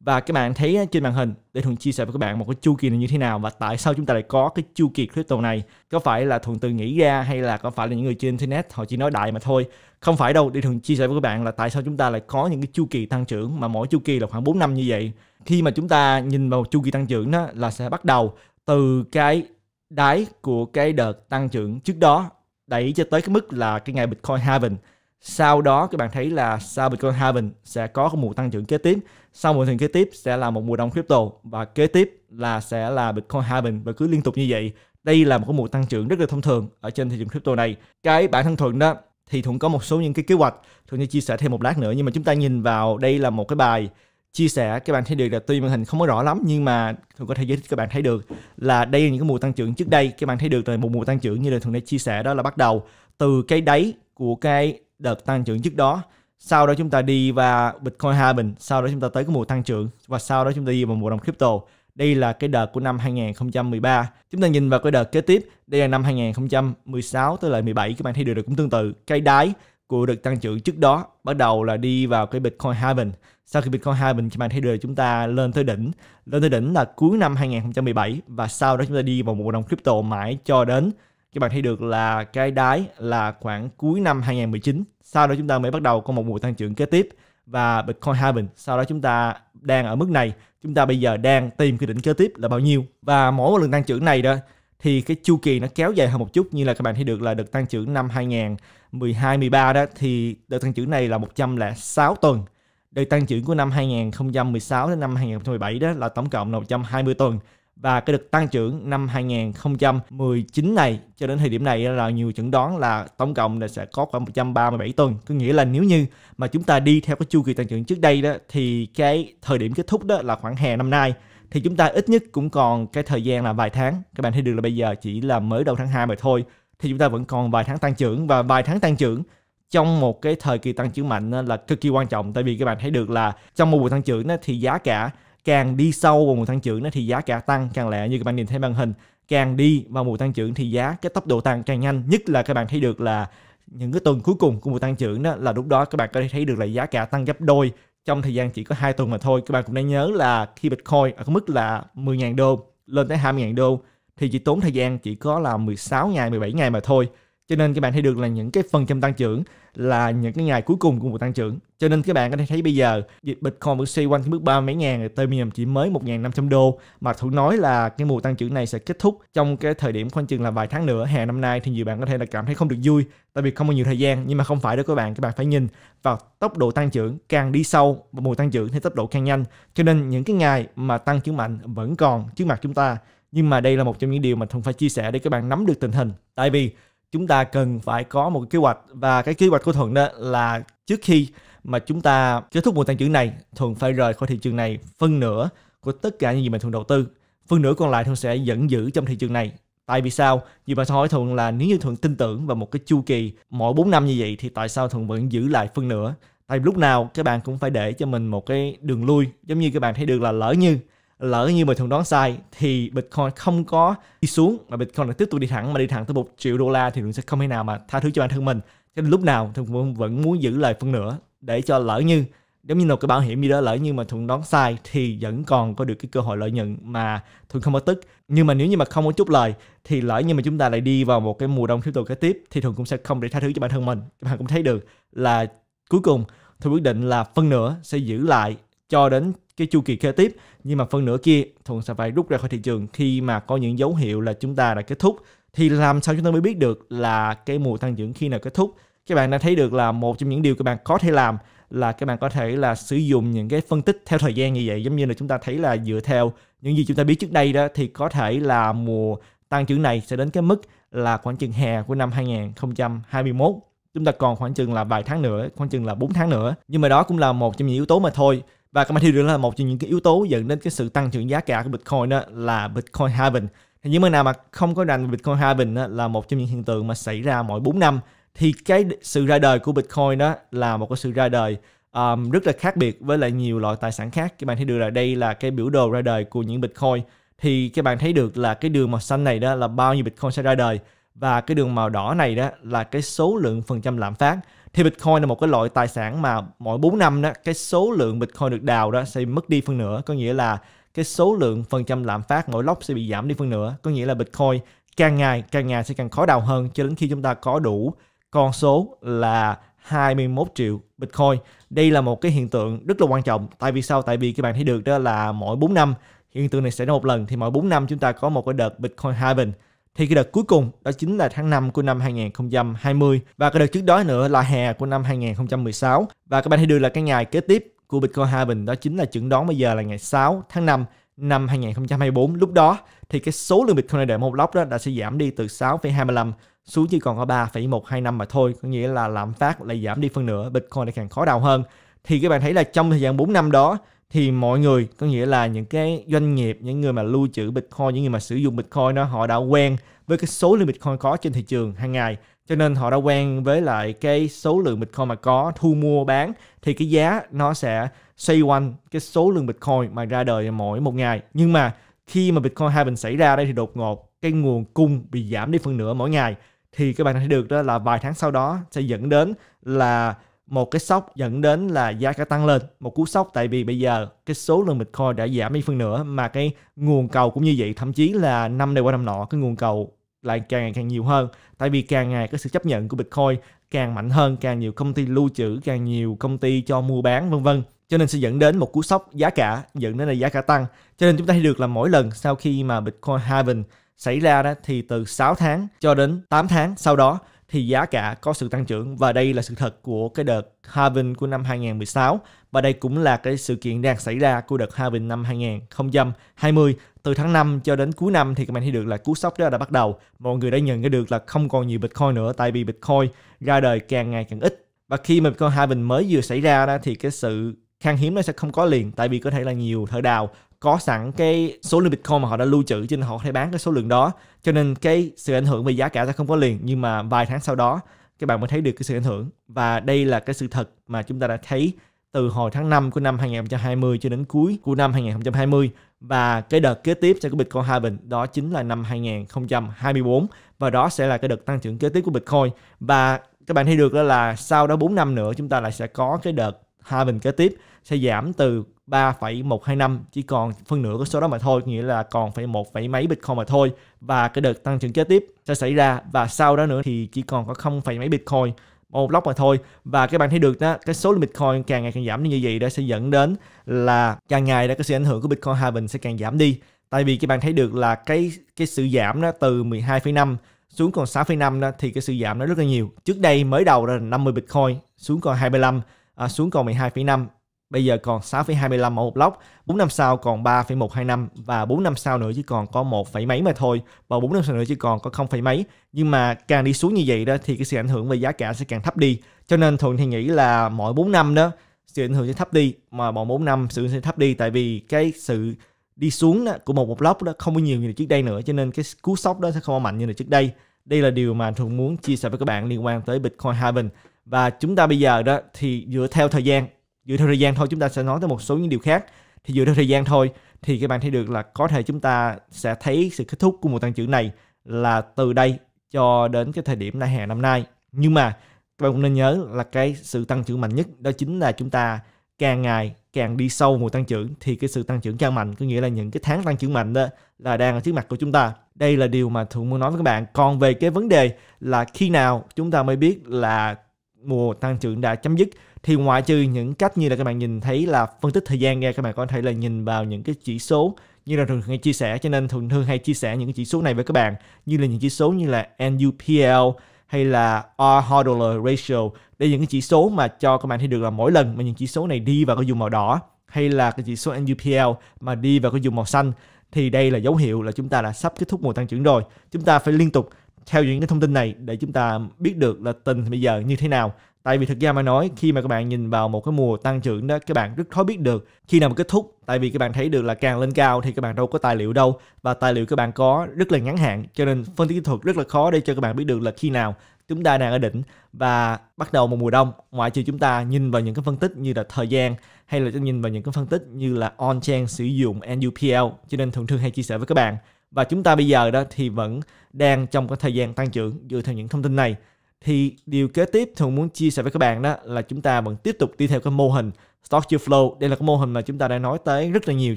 và các bạn thấy trên màn hình để thuận chia sẻ với các bạn một cái chu kỳ này như thế nào và tại sao chúng ta lại có cái chu kỳ crypto này có phải là thuận tự nghĩ ra hay là có phải là những người trên internet họ chỉ nói đại mà thôi không phải đâu để thuận chia sẻ với các bạn là tại sao chúng ta lại có những cái chu kỳ tăng trưởng mà mỗi chu kỳ là khoảng 4 năm như vậy khi mà chúng ta nhìn vào chu kỳ tăng trưởng đó là sẽ bắt đầu từ cái đáy của cái đợt tăng trưởng trước đó đẩy cho tới cái mức là cái ngày Bitcoin halving sau đó các bạn thấy là sau Bitcoin halving sẽ có một mùa tăng trưởng kế tiếp sau mùa tăng kế tiếp sẽ là một mùa đông crypto và kế tiếp là sẽ là Bitcoin halving và cứ liên tục như vậy đây là một cái mùa tăng trưởng rất là thông thường ở trên thị trường crypto này cái bản thân thuận đó thì thuận có một số những cái kế hoạch thuận sẽ chia sẻ thêm một lát nữa nhưng mà chúng ta nhìn vào đây là một cái bài chia sẻ các bạn thấy được là tuy màn hình không có rõ lắm nhưng mà thuận có thể giới thích các bạn thấy được là đây là những cái mùa tăng trưởng trước đây các bạn thấy được là một mùa tăng trưởng như là thuận đã chia sẻ đó là bắt đầu từ cái đáy của cái đợt tăng trưởng trước đó sau đó chúng ta đi và Bitcoin halving, sau đó chúng ta tới cái mùa tăng trưởng và sau đó chúng ta đi vào mùa đồng crypto đây là cái đợt của năm 2013 chúng ta nhìn vào cái đợt kế tiếp đây là năm 2016 tới lại 17 các bạn thấy được này cũng tương tự cái đáy của đợt tăng trưởng trước đó bắt đầu là đi vào cái Bitcoin halving sau khi Bitcoin halving các bạn thấy đời chúng ta lên tới đỉnh lên tới đỉnh là cuối năm 2017 và sau đó chúng ta đi vào mùa đồng crypto mãi cho đến các bạn thấy được là cái đáy là khoảng cuối năm 2019 sau đó chúng ta mới bắt đầu có một mùa tăng trưởng kế tiếp và Bitcoin halving sau đó chúng ta đang ở mức này chúng ta bây giờ đang tìm cái đỉnh kế tiếp là bao nhiêu và mỗi một lần tăng trưởng này đó thì cái chu kỳ nó kéo dài hơn một chút như là các bạn thấy được là đợt tăng trưởng năm 2012 13 đó thì đợt tăng trưởng này là 106 tuần. Đợt tăng trưởng của năm 2016 đến năm 2017 đó là tổng cộng là 120 tuần và cái được tăng trưởng năm 2019 này cho đến thời điểm này là nhiều chẩn đoán là tổng cộng là sẽ có khoảng 137 tuần có nghĩa là nếu như mà chúng ta đi theo cái chu kỳ tăng trưởng trước đây đó thì cái thời điểm kết thúc đó là khoảng hè năm nay thì chúng ta ít nhất cũng còn cái thời gian là vài tháng các bạn thấy được là bây giờ chỉ là mới đầu tháng 2 mà thôi thì chúng ta vẫn còn vài tháng tăng trưởng và vài tháng tăng trưởng trong một cái thời kỳ tăng trưởng mạnh là cực kỳ quan trọng tại vì các bạn thấy được là trong một buổi tăng trưởng thì giá cả càng đi sâu vào mùa tăng trưởng thì giá cả tăng càng lẹ như các bạn nhìn thấy màn hình càng đi vào mùa tăng trưởng thì giá cái tốc độ tăng càng nhanh nhất là các bạn thấy được là những cái tuần cuối cùng của mùa tăng trưởng đó là lúc đó các bạn có thể thấy được là giá cả tăng gấp đôi trong thời gian chỉ có hai tuần mà thôi các bạn cũng nên nhớ là khi Bitcoin ở mức là 10.000 đô lên tới 20.000 đô thì chỉ tốn thời gian chỉ có là 16 ngày 17 ngày mà thôi cho nên các bạn thấy được là những cái phần trăm tăng trưởng là những cái ngày cuối cùng của một tăng trưởng cho nên các bạn có thể thấy bây giờ Bitcoin vẫn xoay quanh cái mức ba mấy ngàn Ethereum chỉ mới 1.500 đô mà thủ nói là cái mùa tăng trưởng này sẽ kết thúc trong cái thời điểm khoảng chừng là vài tháng nữa hè năm nay thì nhiều bạn có thể là cảm thấy không được vui tại vì không có nhiều thời gian nhưng mà không phải đâu các bạn các bạn phải nhìn vào tốc độ tăng trưởng càng đi sâu mùa tăng trưởng thì tốc độ càng nhanh cho nên những cái ngày mà tăng trưởng mạnh vẫn còn trước mặt chúng ta nhưng mà đây là một trong những điều mà thường phải chia sẻ để các bạn nắm được tình hình tại vì chúng ta cần phải có một kế hoạch và cái kế hoạch của thuận đó là trước khi mà chúng ta kết thúc mùa tăng trưởng này thuận phải rời khỏi thị trường này phân nửa của tất cả những gì mà thuận đầu tư phân nửa còn lại thuận sẽ vẫn giữ trong thị trường này tại vì sao vì mà hỏi thuận là nếu như thuận tin tưởng vào một cái chu kỳ mỗi 4 năm như vậy thì tại sao thuận vẫn giữ lại phân nửa tại vì lúc nào các bạn cũng phải để cho mình một cái đường lui giống như các bạn thấy được là lỡ như lỡ như mình thường đoán sai thì Bitcoin không có đi xuống mà Bitcoin lại tiếp tục đi thẳng mà đi thẳng tới một triệu đô la thì mình sẽ không thể nào mà tha thứ cho bản thân mình cho nên lúc nào thường vẫn, vẫn muốn giữ lời phân nửa để cho lỡ như giống như nộp cái bảo hiểm gì đó lỡ như mà thuận đoán sai thì vẫn còn có được cái cơ hội lợi nhuận mà thuận không có tức nhưng mà nếu như mà không có chút lời thì lỡ như mà chúng ta lại đi vào một cái mùa đông thiếu tụ kế tiếp thì thuận cũng sẽ không để tha thứ cho bản thân mình các bạn cũng thấy được là cuối cùng thuận quyết định là phân nửa sẽ giữ lại cho đến cái chu kỳ kế tiếp nhưng mà phần nửa kia thường sẽ phải rút ra khỏi thị trường khi mà có những dấu hiệu là chúng ta đã kết thúc thì làm sao chúng ta mới biết được là cái mùa tăng trưởng khi nào kết thúc các bạn đã thấy được là một trong những điều các bạn có thể làm là các bạn có thể là sử dụng những cái phân tích theo thời gian như vậy giống như là chúng ta thấy là dựa theo những gì chúng ta biết trước đây đó thì có thể là mùa tăng trưởng này sẽ đến cái mức là khoảng chừng hè của năm 2021 chúng ta còn khoảng chừng là vài tháng nữa khoảng chừng là 4 tháng nữa nhưng mà đó cũng là một trong những yếu tố mà thôi và các bạn hiểu được là một trong những cái yếu tố dẫn đến cái sự tăng trưởng giá cả của Bitcoin đó là Bitcoin halving thì những bên nào mà không có đành Bitcoin halving đó là một trong những hiện tượng mà xảy ra mỗi 4 năm thì cái sự ra đời của Bitcoin đó là một cái sự ra đời um, rất là khác biệt với lại nhiều loại tài sản khác các bạn thấy được là đây là cái biểu đồ ra đời của những Bitcoin thì các bạn thấy được là cái đường màu xanh này đó là bao nhiêu Bitcoin sẽ ra đời và cái đường màu đỏ này đó là cái số lượng phần trăm lạm phát thì Bitcoin là một cái loại tài sản mà mỗi 4 năm đó cái số lượng Bitcoin được đào đó sẽ mất đi phân nửa có nghĩa là cái số lượng phần trăm lạm phát mỗi lốc sẽ bị giảm đi phân nửa có nghĩa là Bitcoin càng ngày càng ngày sẽ càng khó đào hơn cho đến khi chúng ta có đủ con số là 21 triệu Bitcoin. Đây là một cái hiện tượng rất là quan trọng. Tại vì sao? Tại vì các bạn thấy được đó là mỗi 4 năm hiện tượng này sẽ ra một lần thì mỗi 4 năm chúng ta có một cái đợt Bitcoin halving thì cái đợt cuối cùng đó chính là tháng 5 của năm 2020 và cái đợt trước đó nữa là hè của năm 2016 và các bạn thấy được là cái ngày kế tiếp của Bitcoin Haven đó chính là chẩn đoán bây giờ là ngày 6 tháng 5 năm 2024 lúc đó thì cái số lượng Bitcoin để một lốc đó đã sẽ giảm đi từ 6,25 xuống chỉ còn có 3,125 mà thôi có nghĩa là lạm phát lại giảm đi phân nửa Bitcoin lại càng khó đào hơn thì các bạn thấy là trong thời gian 4 năm đó thì mọi người có nghĩa là những cái doanh nghiệp những người mà lưu trữ bitcoin những người mà sử dụng bitcoin đó họ đã quen với cái số lượng bitcoin có trên thị trường hàng ngày cho nên họ đã quen với lại cái số lượng bitcoin mà có thu mua bán thì cái giá nó sẽ xoay quanh cái số lượng bitcoin mà ra đời mỗi một ngày nhưng mà khi mà bitcoin hai bình xảy ra đây thì đột ngột cái nguồn cung bị giảm đi phần nửa mỗi ngày thì các bạn thấy được đó là vài tháng sau đó sẽ dẫn đến là một cái sốc dẫn đến là giá cả tăng lên một cú sốc tại vì bây giờ cái số lượng bitcoin đã giảm đi phân nửa mà cái nguồn cầu cũng như vậy thậm chí là năm này qua năm nọ cái nguồn cầu lại càng ngày càng nhiều hơn tại vì càng ngày cái sự chấp nhận của bitcoin càng mạnh hơn càng nhiều công ty lưu trữ càng nhiều công ty cho mua bán vân vân cho nên sẽ dẫn đến một cú sốc giá cả dẫn đến là giá cả tăng cho nên chúng ta thấy được là mỗi lần sau khi mà bitcoin halving xảy ra đó thì từ 6 tháng cho đến 8 tháng sau đó thì giá cả có sự tăng trưởng và đây là sự thật của cái đợt halving của năm 2016 và đây cũng là cái sự kiện đang xảy ra của đợt halving năm 2020 từ tháng 5 cho đến cuối năm thì các bạn thấy được là cú sốc đó đã bắt đầu mọi người đã nhận cái được là không còn nhiều Bitcoin nữa tại vì Bitcoin ra đời càng ngày càng ít và khi mà Bitcoin halving mới vừa xảy ra đó thì cái sự khan hiếm nó sẽ không có liền tại vì có thể là nhiều thợ đào có sẵn cái số lượng Bitcoin mà họ đã lưu trữ cho nên họ có thể bán cái số lượng đó cho nên cái sự ảnh hưởng về giá cả sẽ không có liền nhưng mà vài tháng sau đó các bạn mới thấy được cái sự ảnh hưởng và đây là cái sự thật mà chúng ta đã thấy từ hồi tháng 5 của năm 2020 cho đến cuối của năm 2020 và cái đợt kế tiếp sẽ của Bitcoin halving đó chính là năm 2024 và đó sẽ là cái đợt tăng trưởng kế tiếp của Bitcoin và các bạn thấy được đó là sau đó 4 năm nữa chúng ta lại sẽ có cái đợt halving kế tiếp sẽ giảm từ 3,125 chỉ còn phân nửa của số đó mà thôi nghĩa là còn phải một phẩy mấy bitcoin mà thôi và cái đợt tăng trưởng kế tiếp sẽ xảy ra và sau đó nữa thì chỉ còn có không phẩy mấy bitcoin một lóc mà thôi và các bạn thấy được đó cái số lượng bitcoin càng ngày càng giảm như vậy đó sẽ dẫn đến là càng ngày đó cái sự ảnh hưởng của bitcoin halving sẽ càng giảm đi tại vì các bạn thấy được là cái cái sự giảm đó từ 12,5 xuống còn 6,5 đó thì cái sự giảm nó rất là nhiều trước đây mới đầu là 50 bitcoin xuống còn 25 à, xuống còn 12,5 bây giờ còn 6,25 ở một lốc 4 năm sau còn 3,125 và 4 năm sau nữa chỉ còn có 1, mấy mà thôi và 4 năm sau nữa chỉ còn có 0, mấy nhưng mà càng đi xuống như vậy đó thì cái sự ảnh hưởng về giá cả sẽ càng thấp đi cho nên thường thì nghĩ là mỗi 4 năm đó sự ảnh hưởng sẽ thấp đi mà mỗi 4 năm sự sẽ thấp đi tại vì cái sự đi xuống đó, của một một lốc đó không có nhiều như trước đây nữa cho nên cái cú sốc đó sẽ không có mạnh như là trước đây đây là điều mà thường muốn chia sẻ với các bạn liên quan tới Bitcoin Haven và chúng ta bây giờ đó thì dựa theo thời gian dựa theo thời gian thôi chúng ta sẽ nói tới một số những điều khác thì dựa theo thời gian thôi thì các bạn thấy được là có thể chúng ta sẽ thấy sự kết thúc của mùa tăng trưởng này là từ đây cho đến cái thời điểm nay hè năm nay nhưng mà các bạn cũng nên nhớ là cái sự tăng trưởng mạnh nhất đó chính là chúng ta càng ngày càng đi sâu mùa tăng trưởng thì cái sự tăng trưởng càng mạnh có nghĩa là những cái tháng tăng trưởng mạnh đó là đang ở trước mặt của chúng ta đây là điều mà thường muốn nói với các bạn còn về cái vấn đề là khi nào chúng ta mới biết là mùa tăng trưởng đã chấm dứt thì ngoại trừ những cách như là các bạn nhìn thấy là phân tích thời gian ra các bạn có thể là nhìn vào những cái chỉ số như là thường hay chia sẻ cho nên thường thường hay chia sẻ những cái chỉ số này với các bạn như là những chỉ số như là NUPL hay là R hodler ratio đây là những cái chỉ số mà cho các bạn thấy được là mỗi lần mà những chỉ số này đi vào cái vùng màu đỏ hay là cái chỉ số NUPL mà đi vào cái vùng màu xanh thì đây là dấu hiệu là chúng ta đã sắp kết thúc mùa tăng trưởng rồi. Chúng ta phải liên tục theo những cái thông tin này để chúng ta biết được là tình bây giờ như thế nào tại vì thực ra mà nói khi mà các bạn nhìn vào một cái mùa tăng trưởng đó các bạn rất khó biết được khi nào mà kết thúc tại vì các bạn thấy được là càng lên cao thì các bạn đâu có tài liệu đâu và tài liệu các bạn có rất là ngắn hạn cho nên phân tích kỹ thuật rất là khó để cho các bạn biết được là khi nào chúng ta đang ở đỉnh và bắt đầu một mùa đông ngoại trừ chúng ta nhìn vào những cái phân tích như là thời gian hay là chúng nhìn vào những cái phân tích như là on chain sử dụng NUPL cho nên thường thường hay chia sẻ với các bạn và chúng ta bây giờ đó thì vẫn đang trong cái thời gian tăng trưởng dựa theo những thông tin này thì điều kế tiếp thường muốn chia sẻ với các bạn đó là chúng ta vẫn tiếp tục đi theo cái mô hình Stock to Flow. Đây là cái mô hình mà chúng ta đã nói tới rất là nhiều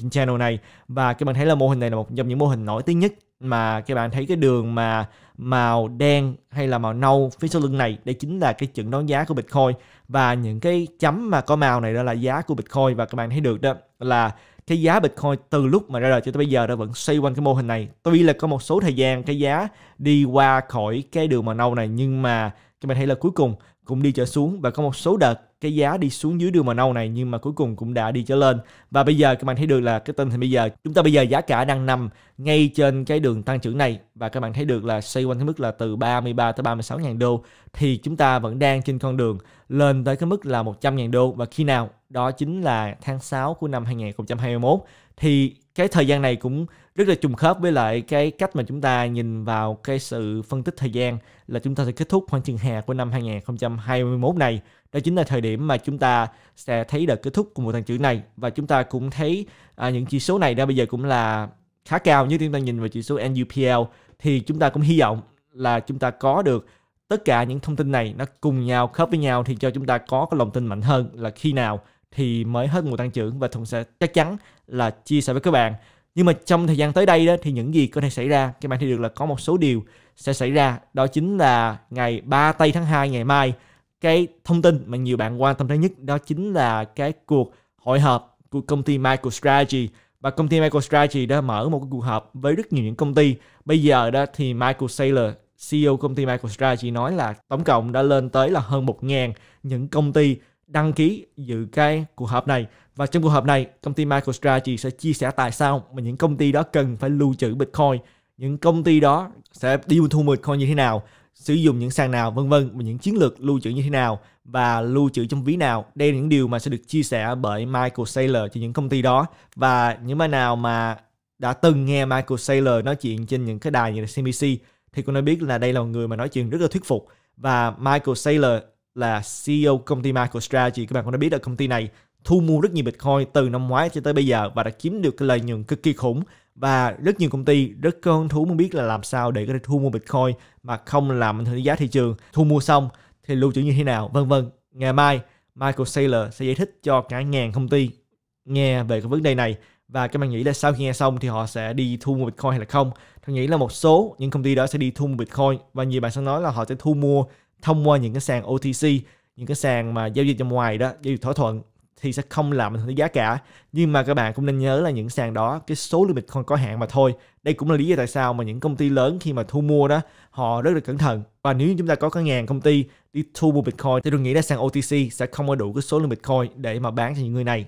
trên channel này và các bạn thấy là mô hình này là một trong những mô hình nổi tiếng nhất mà các bạn thấy cái đường mà màu đen hay là màu nâu phía sau lưng này đây chính là cái chuẩn đoán giá của Bitcoin và những cái chấm mà có màu này đó là giá của Bitcoin và các bạn thấy được đó là cái giá Bitcoin từ lúc mà ra đời cho tới bây giờ nó vẫn xoay quanh cái mô hình này. Tuy là có một số thời gian cái giá đi qua khỏi cái đường màu nâu này nhưng mà các bạn thấy là cuối cùng cũng đi trở xuống và có một số đợt cái giá đi xuống dưới đường màu nâu này nhưng mà cuối cùng cũng đã đi trở lên và bây giờ các bạn thấy được là cái tình hình bây giờ chúng ta bây giờ giá cả đang nằm ngay trên cái đường tăng trưởng này và các bạn thấy được là xoay quanh cái mức là từ 33 tới 36 ngàn đô thì chúng ta vẫn đang trên con đường lên tới cái mức là 100 ngàn đô và khi nào đó chính là tháng 6 của năm 2021 thì cái thời gian này cũng rất là trùng khớp với lại cái cách mà chúng ta nhìn vào cái sự phân tích thời gian là chúng ta sẽ kết thúc khoảng trường hè của năm 2021 này. Đó chính là thời điểm mà chúng ta sẽ thấy đợt kết thúc của một tăng trưởng này và chúng ta cũng thấy à, những chỉ số này đã bây giờ cũng là khá cao như chúng ta nhìn vào chỉ số NUPL thì chúng ta cũng hy vọng là chúng ta có được tất cả những thông tin này nó cùng nhau khớp với nhau thì cho chúng ta có cái lòng tin mạnh hơn là khi nào thì mới hết mùa tăng trưởng và Thùng sẽ chắc chắn là chia sẻ với các bạn nhưng mà trong thời gian tới đây đó thì những gì có thể xảy ra các bạn thấy được là có một số điều sẽ xảy ra đó chính là ngày 3 tây tháng 2 ngày mai cái thông tin mà nhiều bạn quan tâm tới nhất đó chính là cái cuộc hội họp của công ty MicroStrategy và công ty MicroStrategy đã mở một cuộc họp với rất nhiều những công ty bây giờ đó thì Michael Saylor CEO công ty MicroStrategy nói là tổng cộng đã lên tới là hơn 1.000 những công ty đăng ký dự cái cuộc họp này và trong trường hợp này, công ty MicroStrategy sẽ chia sẻ tại sao mà những công ty đó cần phải lưu trữ Bitcoin, những công ty đó sẽ đi thu Bitcoin như thế nào, sử dụng những sàn nào vân vân và những chiến lược lưu trữ như thế nào và lưu trữ trong ví nào. Đây là những điều mà sẽ được chia sẻ bởi Michael Saylor cho những công ty đó và những bạn nào mà đã từng nghe Michael Saylor nói chuyện trên những cái đài như là CNBC thì cũng đã biết là đây là một người mà nói chuyện rất là thuyết phục và Michael Saylor là CEO công ty Michael Strategy các bạn cũng đã biết là công ty này thu mua rất nhiều Bitcoin từ năm ngoái cho tới bây giờ và đã kiếm được cái lợi nhuận cực kỳ khủng và rất nhiều công ty rất có hứng thú muốn biết là làm sao để có thể thu mua Bitcoin mà không làm ảnh hưởng giá thị trường, thu mua xong thì lưu trữ như thế nào, vân vân. Ngày mai Michael Saylor sẽ giải thích cho cả ngàn công ty nghe về cái vấn đề này và các bạn nghĩ là sau khi nghe xong thì họ sẽ đi thu mua Bitcoin hay là không? Tôi nghĩ là một số những công ty đó sẽ đi thu mua Bitcoin và nhiều bạn sẽ nói là họ sẽ thu mua thông qua những cái sàn OTC những cái sàn mà giao dịch ra ngoài đó giao dịch thỏa thuận thì sẽ không làm ảnh hưởng giá cả nhưng mà các bạn cũng nên nhớ là những sàn đó cái số lượng bitcoin có hạn mà thôi đây cũng là lý do tại sao mà những công ty lớn khi mà thu mua đó họ rất là cẩn thận và nếu như chúng ta có cả ngàn công ty đi thu mua bitcoin thì tôi nghĩ là sàn OTC sẽ không có đủ cái số lượng bitcoin để mà bán cho những người này